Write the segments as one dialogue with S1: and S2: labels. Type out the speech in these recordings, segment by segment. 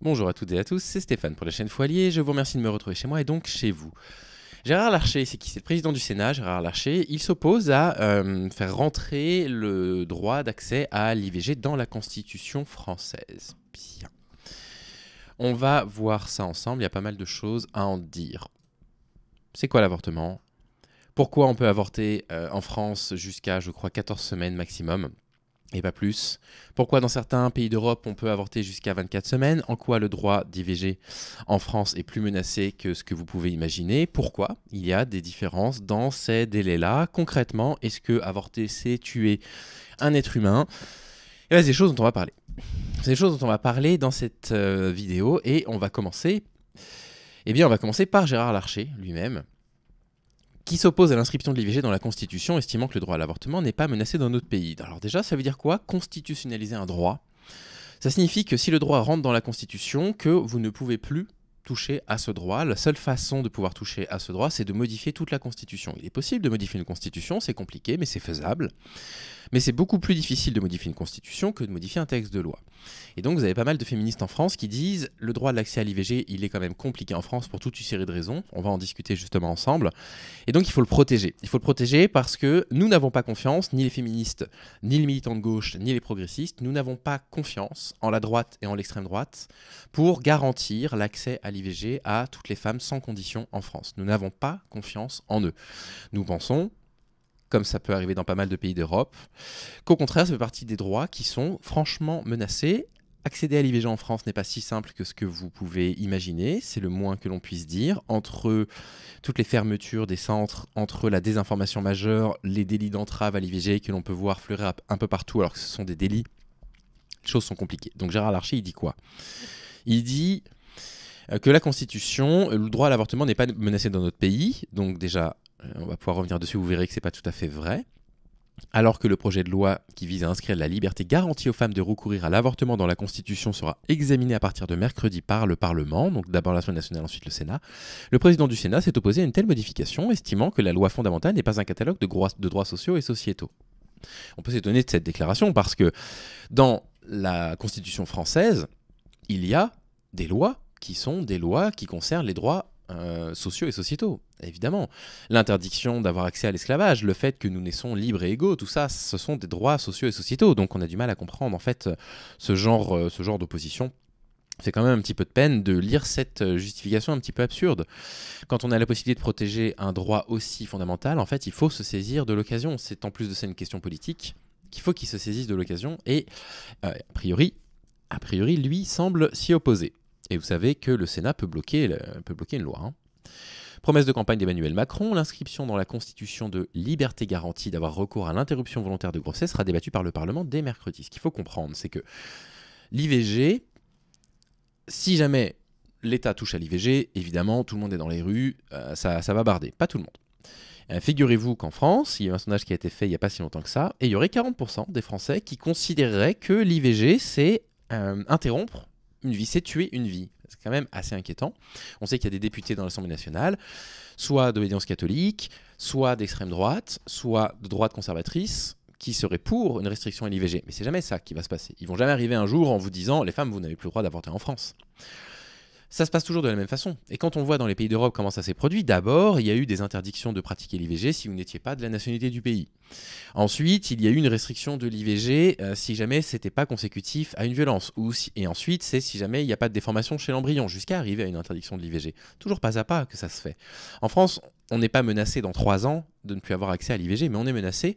S1: Bonjour à toutes et à tous, c'est Stéphane pour la chaîne Foilier. Je vous remercie de me retrouver chez moi et donc chez vous. Gérard Larcher, c'est qui C'est le président du Sénat, Gérard Larcher. Il s'oppose à euh, faire rentrer le droit d'accès à l'IVG dans la Constitution française. Bien. On va voir ça ensemble, il y a pas mal de choses à en dire. C'est quoi l'avortement Pourquoi on peut avorter euh, en France jusqu'à, je crois, 14 semaines maximum et pas plus. Pourquoi dans certains pays d'Europe on peut avorter jusqu'à 24 semaines En quoi le droit d'IVG en France est plus menacé que ce que vous pouvez imaginer Pourquoi il y a des différences dans ces délais-là Concrètement, est-ce que avorter c'est tuer un être humain Et eh ben, c'est des choses dont on va parler. C'est des choses dont on va parler dans cette euh, vidéo et on va commencer. Eh bien, on va commencer par Gérard Larcher lui-même qui s'oppose à l'inscription de l'IVG dans la Constitution, estimant que le droit à l'avortement n'est pas menacé dans notre pays. Alors déjà, ça veut dire quoi Constitutionnaliser un droit, ça signifie que si le droit rentre dans la Constitution, que vous ne pouvez plus toucher à ce droit. La seule façon de pouvoir toucher à ce droit, c'est de modifier toute la Constitution. Il est possible de modifier une Constitution, c'est compliqué, mais c'est faisable. Mais c'est beaucoup plus difficile de modifier une constitution que de modifier un texte de loi. Et donc vous avez pas mal de féministes en France qui disent le droit de l'accès à l'IVG, il est quand même compliqué en France pour toute une série de raisons. On va en discuter justement ensemble. Et donc il faut le protéger. Il faut le protéger parce que nous n'avons pas confiance, ni les féministes, ni les militants de gauche, ni les progressistes, nous n'avons pas confiance en la droite et en l'extrême droite pour garantir l'accès à l'IVG à toutes les femmes sans condition en France. Nous n'avons pas confiance en eux. Nous pensons comme ça peut arriver dans pas mal de pays d'Europe, qu'au contraire, ça fait partie des droits qui sont franchement menacés. Accéder à l'IVG en France n'est pas si simple que ce que vous pouvez imaginer, c'est le moins que l'on puisse dire. Entre toutes les fermetures des centres, entre la désinformation majeure, les délits d'entrave à l'IVG que l'on peut voir fleurir un peu partout alors que ce sont des délits, les choses sont compliquées. Donc Gérard Larcher, il dit quoi Il dit euh, que la Constitution, le droit à l'avortement n'est pas menacé dans notre pays. Donc déjà, euh, on va pouvoir revenir dessus, vous verrez que ce n'est pas tout à fait vrai. Alors que le projet de loi qui vise à inscrire la liberté garantie aux femmes de recourir à l'avortement dans la Constitution sera examiné à partir de mercredi par le Parlement, donc d'abord l'Assemblée nationale, ensuite le Sénat, le président du Sénat s'est opposé à une telle modification, estimant que la loi fondamentale n'est pas un catalogue de, droits, de droits sociaux et sociétaux. On peut s'étonner de cette déclaration parce que dans la Constitution française, il y a des lois qui sont des lois qui concernent les droits euh, sociaux et sociétaux, évidemment. L'interdiction d'avoir accès à l'esclavage, le fait que nous naissons libres et égaux, tout ça, ce sont des droits sociaux et sociétaux. Donc on a du mal à comprendre en fait ce genre, euh, ce genre d'opposition. C'est quand même un petit peu de peine de lire cette euh, justification un petit peu absurde. Quand on a la possibilité de protéger un droit aussi fondamental, en fait, il faut se saisir de l'occasion. C'est en plus de ça une question politique qu'il faut qu'il se saisisse de l'occasion et, a priori, a priori, lui semble s'y opposer. Et vous savez que le Sénat peut bloquer, peut bloquer une loi. Hein. Promesse de campagne d'Emmanuel Macron, l'inscription dans la Constitution de liberté garantie d'avoir recours à l'interruption volontaire de grossesse sera débattue par le Parlement dès mercredi. Ce qu'il faut comprendre, c'est que l'IVG, si jamais l'État touche à l'IVG, évidemment, tout le monde est dans les rues, euh, ça, va barder. Pas tout le monde. Euh, figurez-vous qu'en France, il y a un sondage qui a été fait il n'y a pas si longtemps que ça, et il y aurait 40% des Français qui considéreraient que l'IVG, c'est euh, interrompre une vie, c'est tuer une vie. C'est quand même assez inquiétant. On sait qu'il y a des députés dans l'Assemblée nationale, soit d'obédience catholique, soit d'extrême droite, soit de droite conservatrice, qui seraient pour une restriction à l'IVG. Mais c'est jamais ça qui va se passer. Ils vont jamais arriver un jour en vous disant les femmes, vous n'avez plus le droit d'avorter en France ça se passe toujours de la même façon. Et quand on voit dans les pays d'Europe comment ça s'est produit, d'abord, il y a eu des interdictions de pratiquer l'IVG si vous n'étiez pas de la nationalité du pays. Ensuite, il y a eu une restriction de l'IVG euh, si jamais c'était pas consécutif à une violence. Ou Et ensuite, c'est si jamais il n'y a pas de déformation chez l'embryon, jusqu'à arriver à une interdiction de l'IVG. Toujours pas à pas que ça se fait. En France, on n'est pas menacé dans trois ans de ne plus avoir accès à l'IVG, mais on est menacé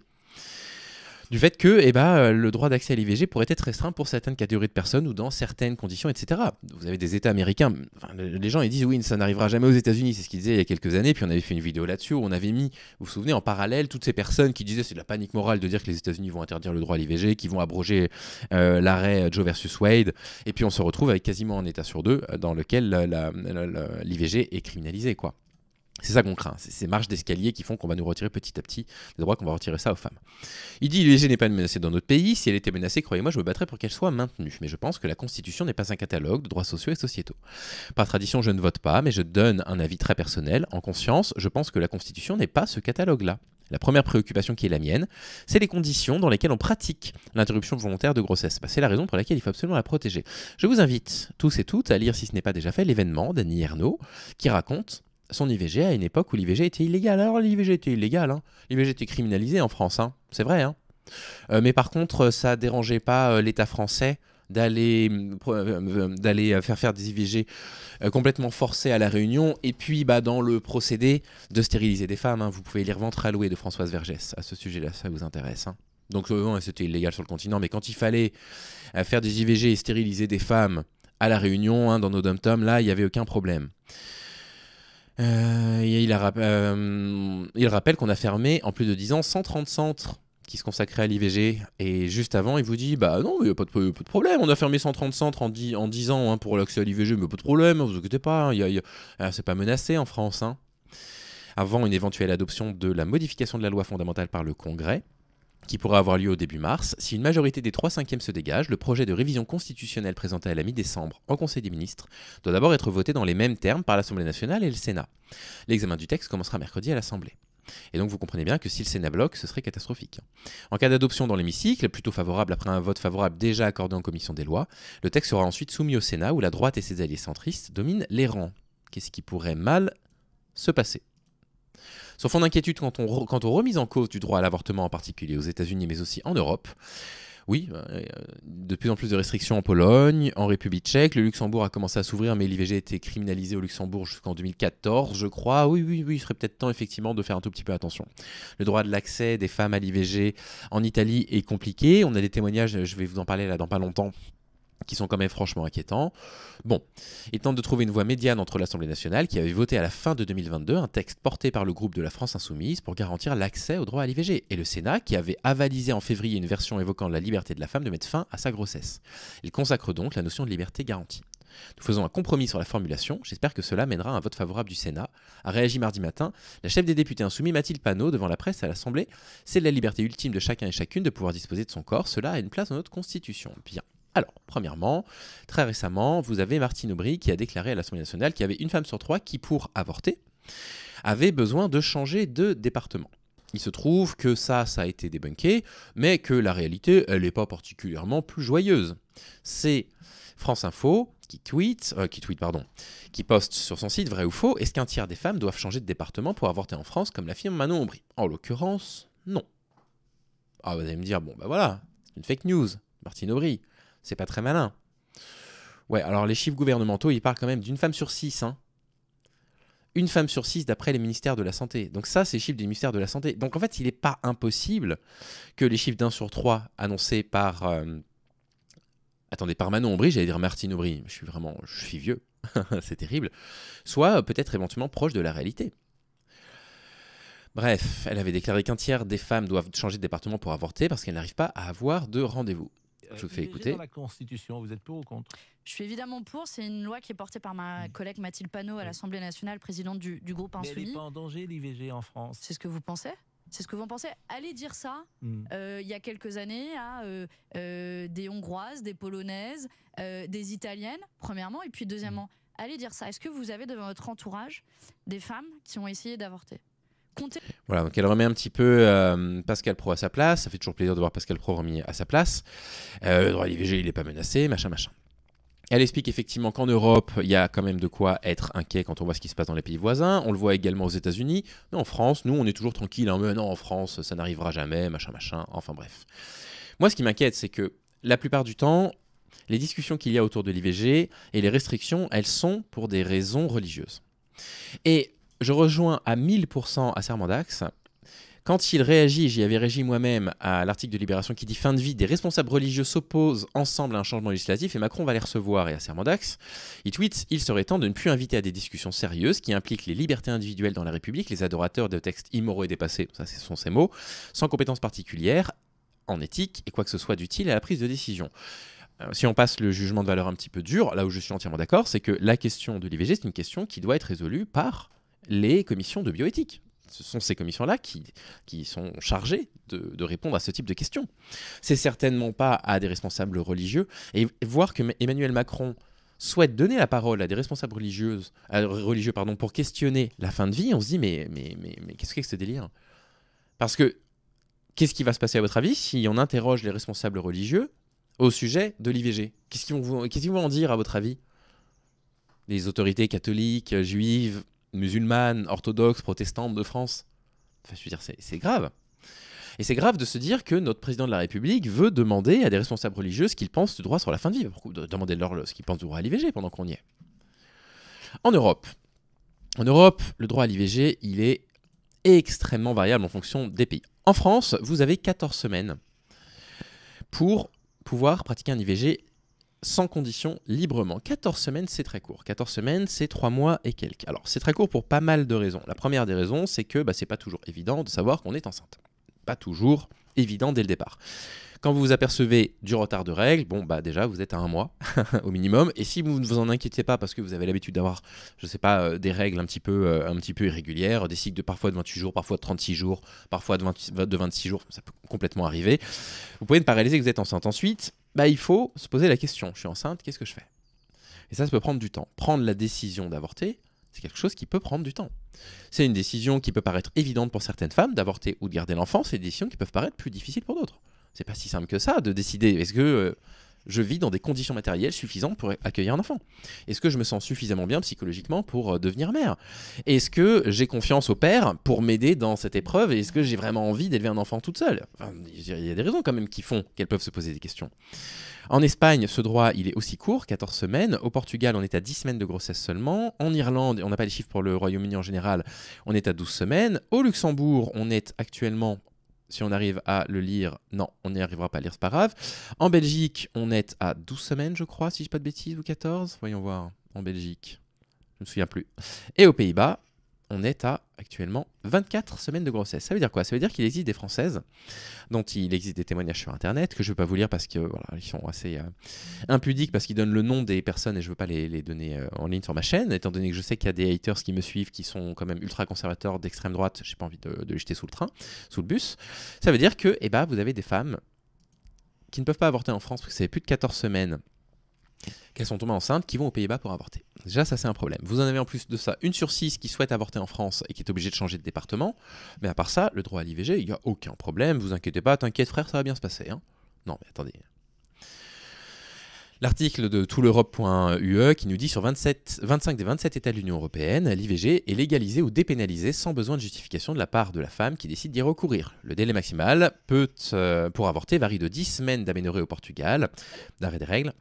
S1: du fait que eh ben, euh, le droit d'accès à l'IVG pourrait être restreint pour certaines catégories de personnes ou dans certaines conditions, etc. Vous avez des États américains, les gens ils disent oui, ça n'arrivera jamais aux États-Unis, c'est ce qu'ils disaient il y a quelques années, puis on avait fait une vidéo là-dessus on avait mis, vous vous souvenez, en parallèle toutes ces personnes qui disaient c'est de la panique morale de dire que les États-Unis vont interdire le droit à l'IVG, qui vont abroger euh, l'arrêt euh, Joe versus Wade, et puis on se retrouve avec quasiment un État sur deux dans lequel l'IVG est criminalisé quoi. C'est ça qu'on craint, c'est ces marches d'escalier qui font qu'on va nous retirer petit à petit les droits, qu'on va retirer ça aux femmes. Il dit l'IVG n'est pas menacée dans notre pays, si elle était menacée, croyez-moi, je me battrais pour qu'elle soit maintenue. Mais je pense que la Constitution n'est pas un catalogue de droits sociaux et sociétaux. Par tradition, je ne vote pas, mais je donne un avis très personnel. En conscience, je pense que la Constitution n'est pas ce catalogue-là. La première préoccupation qui est la mienne, c'est les conditions dans lesquelles on pratique l'interruption volontaire de grossesse. Bah, c'est la raison pour laquelle il faut absolument la protéger. Je vous invite tous et toutes à lire, si ce n'est pas déjà fait, l'événement d'Annie Ernault, qui raconte son IVG à une époque où l'IVG était illégal. Alors l'IVG était illégal, hein. l'IVG était criminalisé en France, hein. c'est vrai. Hein. Euh, mais par contre, euh, ça dérangeait pas euh, l'État français d'aller d'aller faire faire des IVG complètement forcés à la Réunion et puis bah dans le procédé de stériliser des femmes vous pouvez lire Ventre à de Françoise Vergès à ce sujet-là ça vous intéresse donc euh, c'était illégal sur le continent mais quand il fallait faire des IVG et stériliser des femmes à la Réunion dans nos dom là il n'y avait aucun problème euh, il, euh, il, rappelle qu'on a fermé en plus de 10 ans 130 centres qui se consacraient à l'IVG. Et juste avant, il vous dit Bah non, il n'y a pas de, problème, on a fermé 130 centres en 10, en ans hein, pour l'accès à l'IVG, mais pas de problème, vous inquiétez pas, ce hein, ah, c'est pas menacé en France. Hein. Avant une éventuelle adoption de la modification de la loi fondamentale par le Congrès, qui pourra avoir lieu au début mars, si une majorité des 3 cinquièmes se dégage, le projet de révision constitutionnelle présenté à la mi-décembre en Conseil des ministres doit d'abord être voté dans les mêmes termes par l'Assemblée nationale et le Sénat. L'examen du texte commencera mercredi à l'Assemblée. Et donc vous comprenez bien que si le Sénat bloque, ce serait catastrophique. En cas d'adoption dans l'hémicycle, plutôt favorable après un vote favorable déjà accordé en commission des lois, le texte sera ensuite soumis au Sénat où la droite et ses alliés centristes dominent les rangs. Qu'est-ce qui pourrait mal se passer Sauf fond d'inquiétude quant, on aux remises en cause du droit à l'avortement en particulier aux États-Unis mais aussi en Europe. Oui, euh, euh, de plus en plus de restrictions en Pologne, en République tchèque, le Luxembourg a commencé à s'ouvrir, mais l'IVG était criminalisé au Luxembourg jusqu'en 2014, je crois. Oui, oui, oui, il serait peut-être temps effectivement de faire un tout petit peu attention. Le droit de l'accès des femmes à l'IVG en Italie est compliqué. On a des témoignages, je vais vous en parler là dans pas longtemps, qui sont quand même franchement inquiétants. Bon, il tente de trouver une voie médiane entre l'Assemblée nationale, qui avait voté à la fin de 2022 un texte porté par le groupe de la France insoumise pour garantir l'accès au droit à l'IVG, et le Sénat, qui avait avalisé en février une version évoquant la liberté de la femme de mettre fin à sa grossesse. Il consacre donc la notion de liberté garantie. Nous faisons un compromis sur la formulation, j'espère que cela mènera à un vote favorable du Sénat, a réagi mardi matin la chef des députés insoumis Mathilde Panot devant la presse à l'Assemblée. C'est la liberté ultime de chacun et chacune de pouvoir disposer de son corps, cela a une place dans notre Constitution. Bien. Alors, premièrement, très récemment, vous avez Martine Aubry qui a déclaré à l'Assemblée nationale qu'il y avait une femme sur trois qui, pour avorter, avait besoin de changer de département. Il se trouve que ça, ça a été débunké, mais que la réalité, elle n'est pas particulièrement plus joyeuse. C'est France Info qui tweet, euh, qui tweet, pardon, qui poste sur son site, vrai ou faux, est-ce qu'un tiers des femmes doivent changer de département pour avorter en France, comme l'affirme Manon Aubry En l'occurrence, non. Ah, vous allez me dire, bon, ben voilà, c'est une fake news, Martine Aubry. C'est pas très malin. Ouais, alors les chiffres gouvernementaux, ils parlent quand même d'une femme sur six. Hein. Une femme sur six d'après les ministères de la Santé. Donc ça, c'est les chiffres des ministères de la Santé. Donc en fait, il n'est pas impossible que les chiffres d'un sur trois annoncés par... Euh, attendez, par Manon Aubry, j'allais dire Martine Aubry. Je suis vraiment... Je suis vieux. c'est terrible. Soit euh, peut-être éventuellement proche de la réalité. Bref, elle avait déclaré qu'un tiers des femmes doivent changer de département pour avorter parce qu'elles n'arrivent pas à avoir de rendez-vous. Euh, je fais écouter. Dans la Constitution, vous êtes pour ou contre Je suis évidemment pour. C'est une loi qui est portée par ma hmm. collègue Mathilde Panot à hmm. l'Assemblée nationale, présidente du, groupe Insoumis. Mais elle n'est pas en danger l'IVG en France. C'est ce que vous pensez c'est ce que vous en pensez. Allez dire ça hmm. euh, il y a quelques années à euh, des Hongroises, des Polonaises, des Italiennes, premièrement, et puis deuxièmement, allez dire ça. Est-ce que vous avez devant votre entourage des femmes qui ont essayé d'avorter Comptez voilà, donc elle remet un petit peu euh, Pascal Pro à sa place. Ça fait toujours plaisir de voir Pascal Pro remis à sa place. Euh, le droit à l'IVG, il n'est pas menacé, machin, machin. Elle explique effectivement qu'en Europe, il y a quand même de quoi être inquiet quand on voit ce qui se passe dans les pays voisins. On le voit également aux États-Unis. Mais en France, nous, on est toujours tranquille. Hein. Mais non, en France, ça n'arrivera jamais, machin, machin. Enfin bref. Moi, ce qui m'inquiète, c'est que la plupart du temps, les discussions qu'il y a autour de l'IVG et les restrictions, elles sont pour des raisons religieuses. Et je rejoins à 1000% à Sermandax. Quand il réagit, j'y avais réagi moi-même à l'article de Libération qui dit fin de vie, des responsables religieux s'opposent ensemble à un changement législatif et Macron va les recevoir et à Sermandax. Il tweet Il serait temps de ne plus inviter à des discussions sérieuses qui impliquent les libertés individuelles dans la République, les adorateurs de textes immoraux et dépassés, ça ce sont ses mots, sans compétences particulières, en éthique et quoi que ce soit d'utile à la prise de décision euh, si on passe le jugement de valeur un petit peu dur, là où je suis entièrement d'accord, c'est que la question de l'IVG, c'est une question qui doit être résolue par les commissions de bioéthique. Ce sont ces commissions-là qui, qui sont chargées de, répondre à ce type de questions. C'est certainement pas à des responsables religieux. Et voir que Emmanuel Macron souhaite donner la parole à des responsables religieuses, religieux pardon, pour questionner la fin de vie, on se dit mais, mais, mais, qu'est-ce que c'est que ce délire Parce que qu'est-ce qui va se passer à votre avis si on interroge les responsables religieux au sujet de l'IVG Qu'est-ce qu'ils vont, vont en dire à votre avis les autorités catholiques, juives, musulmanes, orthodoxe, protestantes de France. Enfin, je veux dire, c'est grave. Et c'est grave de se dire que notre président de la République veut demander à des responsables religieux ce qu'ils pensent du droit sur la fin de vie, demander leur ce qu'ils pensent du droit à l'IVG pendant qu'on y est. En Europe, en Europe, le droit à l'IVG, il est extrêmement variable en fonction des pays. En France, vous avez 14 semaines pour pouvoir pratiquer un IVG sans condition, librement. 14 semaines, c'est très court. 14 semaines, c'est 3 mois et quelques. Alors, c'est très court pour pas mal de raisons. La première des raisons, c'est que bah, c'est pas toujours évident de savoir qu'on est enceinte. Pas toujours évident dès le départ. Quand vous vous apercevez du retard de règles, bon bah déjà vous êtes à un mois au minimum. Et si vous ne vous en inquiétez pas parce que vous avez l'habitude d'avoir, je ne sais pas, euh, des règles un petit peu, euh, un petit peu irrégulières, des cycles de parfois de 28 jours, parfois de 36 jours, parfois de, de 26 jours, ça peut complètement arriver. Vous pouvez ne pas réaliser que vous êtes enceinte ensuite. Bah, il faut se poser la question, je suis enceinte, qu'est-ce que je fais Et ça, ça peut prendre du temps. Prendre la décision d'avorter, c'est quelque chose qui peut prendre du temps. C'est une décision qui peut paraître évidente pour certaines femmes d'avorter ou de garder l'enfant, c'est des décisions qui peuvent paraître plus difficiles pour d'autres. C'est pas si simple que ça de décider est-ce que euh, je vis dans des conditions matérielles suffisantes pour accueillir un enfant Est-ce que je me sens suffisamment bien psychologiquement pour euh, devenir mère Est-ce que j'ai confiance au père pour m'aider dans cette épreuve est-ce que j'ai vraiment envie d'élever un enfant toute seule Il y a des raisons quand même qui font qu'elles peuvent se poser des questions. En Espagne, ce droit, il est aussi court, 14 semaines. Au Portugal, on est à 10 semaines de grossesse seulement. En Irlande, on n'a pas les chiffres pour le Royaume-Uni en général, on est à 12 semaines. Au Luxembourg, on est actuellement si on arrive à le lire, non, on n'y arrivera pas à lire, c'est pas grave. En Belgique, on est à 12 semaines, je crois, si je dis pas de bêtises, ou 14. Voyons voir, en Belgique. Je ne me souviens plus. Et aux Pays-Bas, on est à actuellement 24 semaines de grossesse. Ça veut dire quoi Ça veut dire qu'il existe des Françaises dont il existe des témoignages sur Internet que je ne vais pas vous lire parce qu'ils voilà, sont assez euh, impudiques parce qu'ils donnent le nom des personnes et je ne veux pas les, donner euh, en ligne sur ma chaîne, étant donné que je sais qu'il y a des haters qui me suivent qui sont quand même ultra conservateurs d'extrême droite. je n'ai pas envie de, les jeter sous le train, sous le bus. Ça veut dire que, eh ben, vous avez des femmes qui ne peuvent pas avorter en France parce que c'est plus de 14 semaines qu'elles sont tombées enceintes, qui vont aux Pays-Bas pour avorter. Déjà, ça c'est un problème. Vous en avez en plus de ça une sur six qui souhaite avorter en France et qui est obligée de changer de département. Mais à part ça, le droit à l'IVG, il n'y a aucun problème. Vous inquiétez pas, t'inquiète frère, ça va bien se passer. Hein. non, mais attendez. L'article de toutl'europe.ue qui nous dit sur 25 des 27 États de l'Union européenne, l'IVG est légalisé ou dépénalisé sans besoin de justification de la part de la femme qui décide d'y recourir. Le délai maximal peut, euh, pour avorter varie de 10 semaines d'aménorée au Portugal, d'arrêt des règles,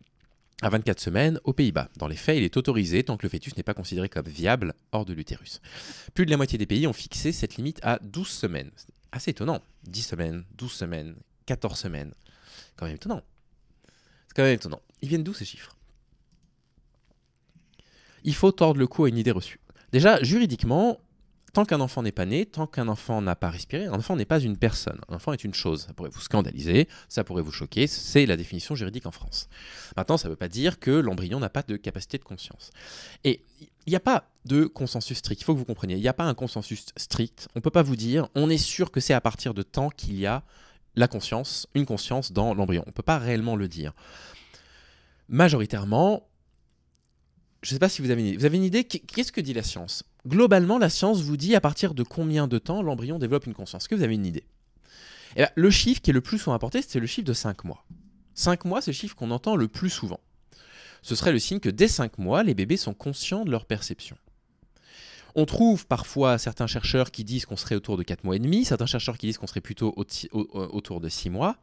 S1: à 24 semaines aux Pays-Bas. Dans les faits, il est autorisé tant que le fœtus n'est pas considéré comme viable hors de l'utérus. Plus de la moitié des pays ont fixé cette limite à 12 semaines. Assez étonnant. 10 semaines, 12 semaines, 14 semaines. Quand même étonnant. C'est quand même étonnant. Ils viennent d'où ces chiffres Il faut tordre le cou à une idée reçue. Déjà, juridiquement, tant qu'un enfant n'est pas né, tant qu'un enfant n'a pas respiré, un enfant n'est pas une personne. Un enfant est une chose. Ça pourrait vous scandaliser, ça pourrait vous choquer. C'est la définition juridique en France. Maintenant, ça ne veut pas dire que l'embryon n'a pas de capacité de conscience. Et il n'y a pas de consensus strict. Il faut que vous compreniez. Il n'y a pas un consensus strict. On ne peut pas vous dire, on est sûr que c'est à partir de temps qu'il y a la conscience, une conscience dans l'embryon. On ne peut pas réellement le dire. Majoritairement, je ne sais pas si vous avez une idée. Vous avez une idée Qu'est-ce que dit la science globalement, la science vous dit à partir de combien de temps l'embryon développe une conscience. Est-ce que vous avez une idée eh ben, Le chiffre qui est le plus souvent apporté, c'est le chiffre de 5 mois. 5 mois, c'est le chiffre qu'on entend le plus souvent. Ce serait le signe que dès 5 mois, les bébés sont conscients de leur perception. On trouve parfois certains chercheurs qui disent qu'on serait autour de 4 mois et demi, certains chercheurs qui disent qu'on serait plutôt autour de 6 mois.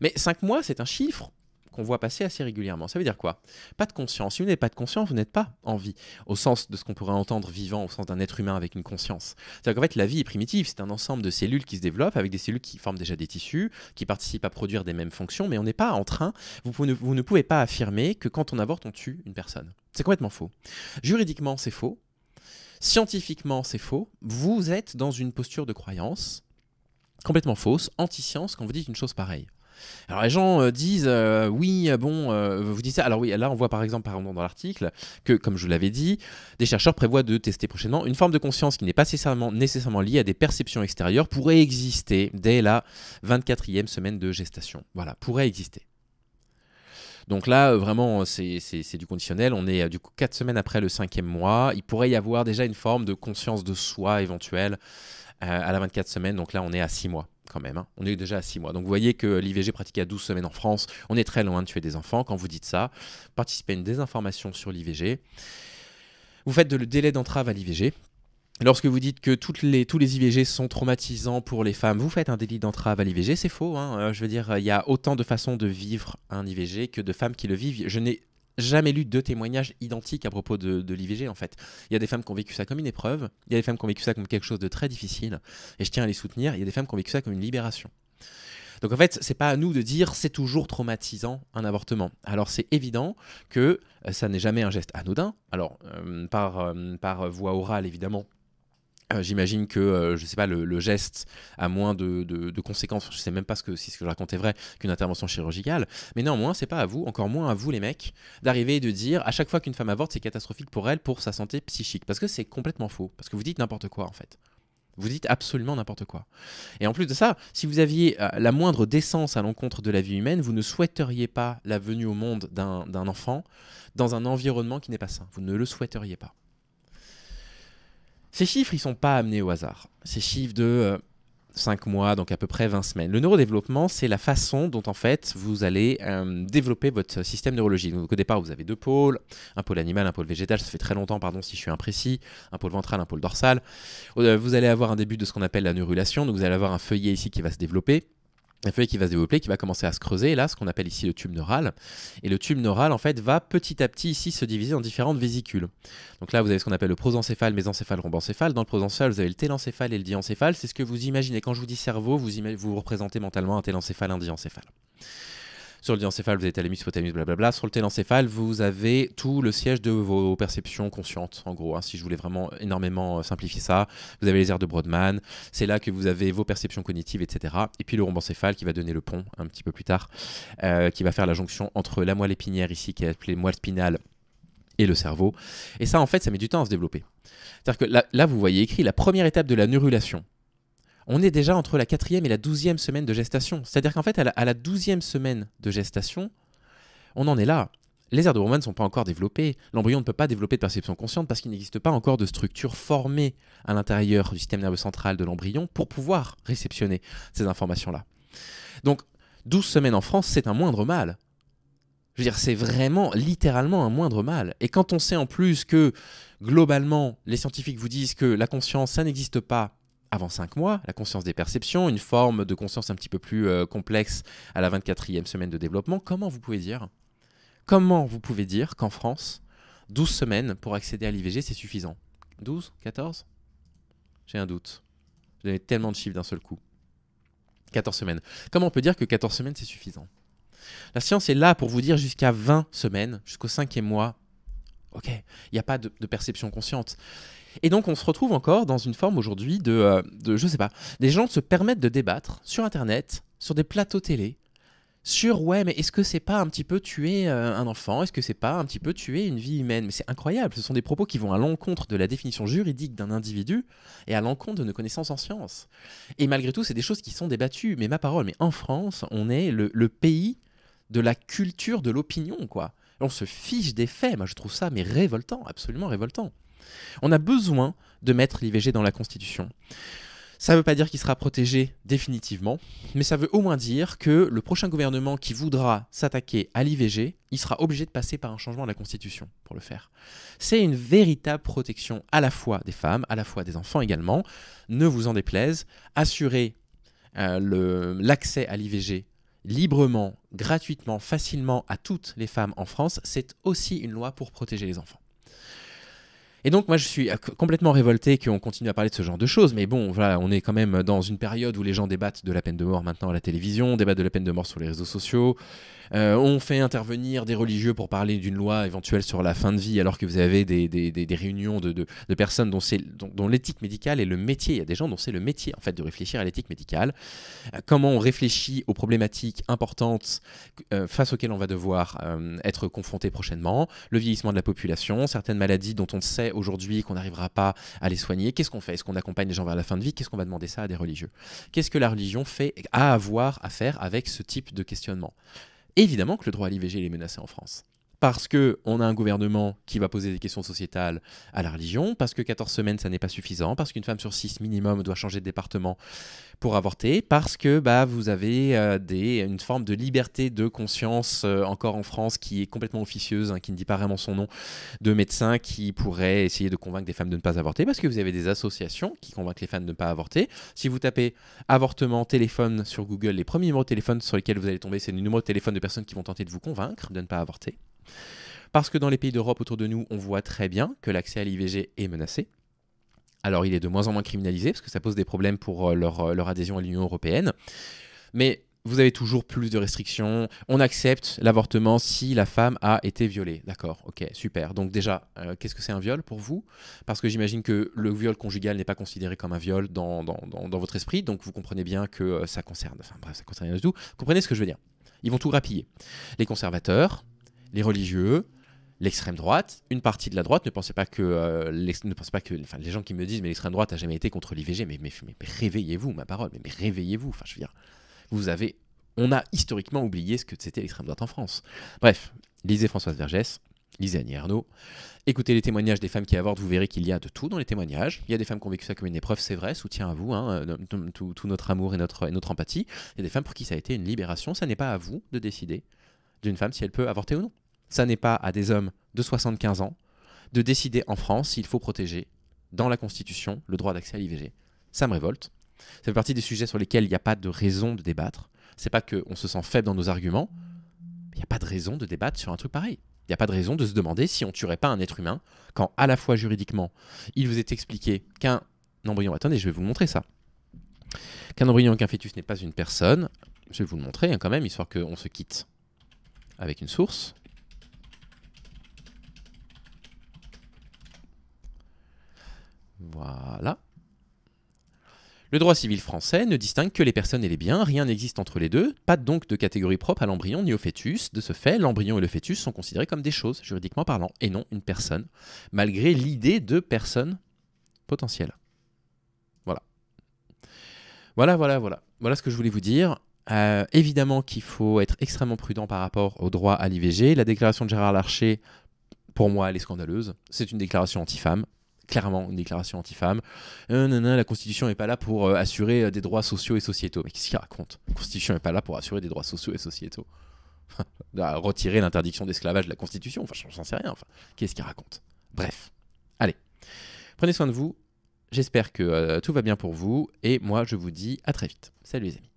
S1: Mais 5 mois, c'est un chiffre qu'on voit passer assez régulièrement. Ça veut dire quoi Pas de conscience. Si vous n'avez pas de conscience, vous n'êtes pas en vie, au sens de ce qu'on pourrait entendre vivant, au sens d'un être humain avec une conscience. C'est-à-dire qu'en fait, la vie est primitive, c'est un ensemble de cellules qui se développent, avec des cellules qui forment déjà des tissus, qui participent à produire des mêmes fonctions, mais on n'est pas en train, vous, vous ne pouvez pas affirmer que quand on avorte, on tue une personne. C'est complètement faux. Juridiquement, c'est faux. Scientifiquement, c'est faux. Vous êtes dans une posture de croyance complètement fausse, anti-science, quand vous dites une chose pareille. Alors les gens euh, disent euh, oui, euh, bon, vous dites ça. Alors oui, là on voit par exemple, par exemple dans l'article que, comme je l'avais dit, des chercheurs prévoient de tester prochainement une forme de conscience qui n'est pas nécessairement, nécessairement liée à des perceptions extérieures pourrait exister dès la 24e semaine de gestation. Voilà, pourrait exister. Donc là, vraiment, c'est du conditionnel. On est du coup 4 semaines après le cinquième mois. Il pourrait y avoir déjà une forme de conscience de soi éventuelle à la 24 semaine. Donc là, on est à 6 mois quand même. Hein. On est déjà à 6 mois. Donc vous voyez que l'IVG pratique à 12 semaines en France, on est très loin de tuer des enfants. Quand vous dites ça, participez à une désinformation sur l'IVG. Vous faites de le délai d'entrave à l'IVG. Lorsque vous dites que toutes les, tous les IVG sont traumatisants pour les femmes, vous faites un délit d'entrave à l'IVG, c'est faux. Hein. Euh, je veux dire, il y a autant de façons de vivre un IVG que de femmes qui le vivent. Je n'ai jamais lu deux témoignages identiques à propos de, l'IVG, en fait. Il y a des femmes qui ont vécu ça comme une épreuve, il y a des femmes qui ont vécu ça comme quelque chose de très difficile, et je tiens à les soutenir, il y a des femmes qui ont vécu ça comme une libération. Donc en fait, c'est pas à nous de dire c'est toujours traumatisant un avortement. Alors c'est évident que euh, ça n'est jamais un geste anodin. Alors euh, par, euh, par voie orale évidemment, euh, j'imagine que, euh, je sais pas, le, geste a moins de, conséquences. Je ne sais même pas si ce que je racontais vrai qu'une intervention chirurgicale. Mais néanmoins, ce n'est pas à vous, encore moins à vous les mecs, d'arriver et de dire à chaque fois qu'une femme avorte, c'est catastrophique pour elle, pour sa santé psychique. Parce que c'est complètement faux. Parce que vous dites n'importe quoi en fait. Vous dites absolument n'importe quoi. Et en plus de ça, si vous aviez euh, la moindre décence à l'encontre de la vie humaine, vous ne souhaiteriez pas la venue au monde d'un enfant dans un environnement qui n'est pas sain. Vous ne le souhaiteriez pas. Ces chiffres, ils sont pas amenés au hasard. Ces chiffres de 5 euh, mois, donc à peu près 20 semaines. Le neurodéveloppement, c'est la façon dont en fait vous allez euh, développer votre système neurologique. au départ, vous avez deux pôles, un pôle animal, un pôle végétal, ça fait très longtemps, pardon si je suis imprécis, un pôle ventral, un pôle dorsal. Euh, vous allez avoir un début de ce qu'on appelle la neurulation, donc vous allez avoir un feuillet ici qui va se développer un feuillet qui va se développer, qui va commencer à se creuser, là, ce qu'on appelle ici le tube neural. Et le tube neural, en fait, va petit à petit ici se diviser en différentes vésicules. Donc là, vous avez ce qu'on appelle le prosencéphale, mésencéphale, rhombencéphale. Dans le prosencéphale, vous avez le télencéphale et le diencéphale. C'est ce que vous imaginez. Quand je vous dis cerveau, vous, vous représentez mentalement un télencéphale, un diencéphale. Sur le diencéphale, vous avez thalamus, hypothalamus, blablabla. Sur le télencéphale, vous avez tout le siège de vos perceptions conscientes, en gros, hein, si je voulais vraiment énormément euh, simplifier ça. Vous avez les aires de Brodmann, c'est là que vous avez vos perceptions cognitives, etc. Et puis le rhombencéphale qui va donner le pont un petit peu plus tard, euh, qui va faire la jonction entre la moelle épinière ici, qui est appelée moelle spinale, et le cerveau. Et ça, en fait, ça met du temps à se développer. C'est-à-dire que là, là, vous voyez écrit la première étape de la neurulation on est déjà entre la quatrième et la douzième semaine de gestation. C'est-à-dire qu'en fait, à la, douzième semaine de gestation, on en est là. Les aires de Bowman ne sont pas encore développées. L'embryon ne peut pas développer de perception consciente parce qu'il n'existe pas encore de structure formée à l'intérieur du système nerveux central de l'embryon pour pouvoir réceptionner ces informations-là. Donc, 12 semaines en France, c'est un moindre mal. Je veux dire, c'est vraiment littéralement un moindre mal. Et quand on sait en plus que, globalement, les scientifiques vous disent que la conscience, ça n'existe pas avant 5 mois, la conscience des perceptions, une forme de conscience un petit peu plus euh, complexe à la 24e semaine de développement, comment vous pouvez dire Comment vous pouvez dire qu'en France, 12 semaines pour accéder à l'IVG, c'est suffisant 12 14 J'ai un doute. J'ai tellement de chiffres d'un seul coup. 14 semaines. Comment on peut dire que 14 semaines, c'est suffisant La science est là pour vous dire jusqu'à 20 semaines, jusqu'au cinquième mois, ok, il n'y a pas de perception consciente. Et donc on se retrouve encore dans une forme aujourd'hui de, euh, de, je sais pas, des gens se permettent de débattre sur Internet, sur des plateaux télé, sur ouais mais est-ce que c'est pas un petit peu tuer euh, un enfant Est-ce que c'est pas un petit peu tuer une vie humaine Mais c'est incroyable, ce sont des propos qui vont à l'encontre de la définition juridique d'un individu et à l'encontre de nos connaissances en sciences. Et malgré tout, c'est des choses qui sont débattues. Mais ma parole, mais en France, on est le, le pays de la culture de l'opinion, quoi. On se fiche des faits, moi je trouve ça mais révoltant, absolument révoltant. On a besoin de mettre l'IVG dans la Constitution. Ça ne veut pas dire qu'il sera protégé définitivement, mais ça veut au moins dire que le prochain gouvernement qui voudra s'attaquer à l'IVG, il sera obligé de passer par un changement de la Constitution pour le faire. C'est une véritable protection à la fois des femmes, à la fois des enfants également. Ne vous en déplaise, assurer euh, l'accès à l'IVG librement, gratuitement, facilement à toutes les femmes en France, c'est aussi une loi pour protéger les enfants. Et donc moi je suis euh, complètement révolté qu'on continue à parler de ce genre de choses, mais bon voilà, on est quand même dans une période où les gens débattent de la peine de mort maintenant à la télévision, débattent de la peine de mort sur les réseaux sociaux, euh, on fait intervenir des religieux pour parler d'une loi éventuelle sur la fin de vie, alors que vous avez des, des, des, réunions de, de, personnes dont, c'est dont l'éthique médicale est le métier. Il y a des gens dont c'est le métier en fait de réfléchir à l'éthique médicale, euh, comment on réfléchit aux problématiques importantes face auxquelles on va devoir être confronté prochainement, le vieillissement de la population, certaines maladies dont on sait aujourd'hui, qu'on n'arrivera pas à les soigner, qu'est-ce qu'on fait Est-ce qu'on accompagne les gens vers la fin de vie Qu'est-ce qu'on va demander ça à des religieux Qu'est-ce que la religion fait à avoir à faire avec ce type de questionnement Évidemment que le droit à l'IVG est menacé en France parce que on a un gouvernement qui va poser des questions sociétales à la religion, parce que 14 semaines ça n'est pas suffisant, parce qu'une femme sur 6 minimum doit changer de département pour avorter, parce que bah vous avez euh, des, une forme de liberté de conscience euh, encore en France qui est complètement officieuse, hein, qui ne dit pas vraiment son nom, de médecins qui pourraient essayer de convaincre des femmes de ne pas avorter, parce que vous avez des associations qui convainquent les femmes de ne pas avorter. Si vous tapez avortement téléphone sur Google, les premiers numéros de téléphone sur lesquels vous allez tomber, c'est les numéros de téléphone de personnes qui vont tenter de vous convaincre de ne pas avorter. Parce que dans les pays d'Europe autour de nous, on voit très bien que l'accès à l'IVG est menacé. Alors il est de moins en moins criminalisé parce que ça pose des problèmes pour euh, euh, leur, adhésion à l'Union européenne. Mais vous avez toujours plus de restrictions. On accepte l'avortement si la femme a été violée. D'accord, ok, super. Donc déjà, euh, qu'est-ce que c'est un viol pour vous Parce que j'imagine que le viol conjugal n'est pas considéré comme un viol dans, dans, votre esprit, donc vous comprenez bien que ça concerne, enfin bref, ça concerne rien du tout. Vous comprenez ce que je veux dire Ils vont tout rapiller. Les conservateurs, les religieux, l'extrême droite, une partie de la droite, ne pensait pas que, euh, les, ne pas que les gens qui me disent mais l'extrême droite a jamais été contre l'IVG, mais, réveillez-vous, ma parole, mais, réveillez-vous, enfin je veux dire, vous avez, on a historiquement oublié ce que c'était l'extrême droite en France. Bref, lisez Françoise Vergès, lisez Annie Arnaud, écoutez les témoignages des femmes qui avortent, vous verrez qu'il y a de tout dans les témoignages, il y a des femmes qui ont vécu ça comme une épreuve, c'est vrai, soutien à vous, hein, euh, tout, notre amour et notre, et notre empathie, il y a des femmes pour qui ça a été une libération, ça n'est pas à vous de décider d'une femme si elle peut avorter ou non ça n'est pas à des hommes de 75 ans de décider en France s'il faut protéger dans la Constitution le droit d'accès à l'IVG. Ça me révolte. Ça fait partie des sujets sur lesquels il n'y a pas de raison de débattre. C'est pas qu'on se sent faible dans nos arguments. Il n'y a pas de raison de débattre sur un truc pareil. Il n'y a pas de raison de se demander si on ne tuerait pas un être humain quand, à la fois juridiquement, il vous est expliqué qu'un embryon. Attendez, je vais vous montrer ça. Qu'un embryon, qu'un fœtus n'est pas une personne. Je vais vous le montrer hein, quand même, histoire qu'on se quitte avec une source. Voilà. Le droit civil français ne distingue que les personnes et les biens, rien n'existe entre les deux, pas donc de catégorie propre à l'embryon ni au fœtus. De ce fait, l'embryon et le fœtus sont considérés comme des choses, juridiquement parlant, et non une personne, malgré l'idée de personne potentielle. Voilà. Voilà, voilà, voilà. Voilà ce que je voulais vous dire. Euh, évidemment qu'il faut être extrêmement prudent par rapport au droit à l'IVG. La déclaration de Gérard Larcher, pour moi, elle est scandaleuse. C'est une déclaration anti-femme clairement une déclaration anti-femme. Euh, la Constitution n'est euh, euh, pas là pour assurer des droits sociaux et sociétaux. Mais qu'est-ce qu'il raconte La Constitution n'est pas là pour assurer des droits sociaux et sociétaux. Retirer l'interdiction d'esclavage de la Constitution, enfin, j'en sais rien. Enfin, qu'est-ce qu'il raconte Bref, allez, prenez soin de vous. J'espère que tout va bien pour vous. Et moi, je vous dis à très vite. Salut les amis.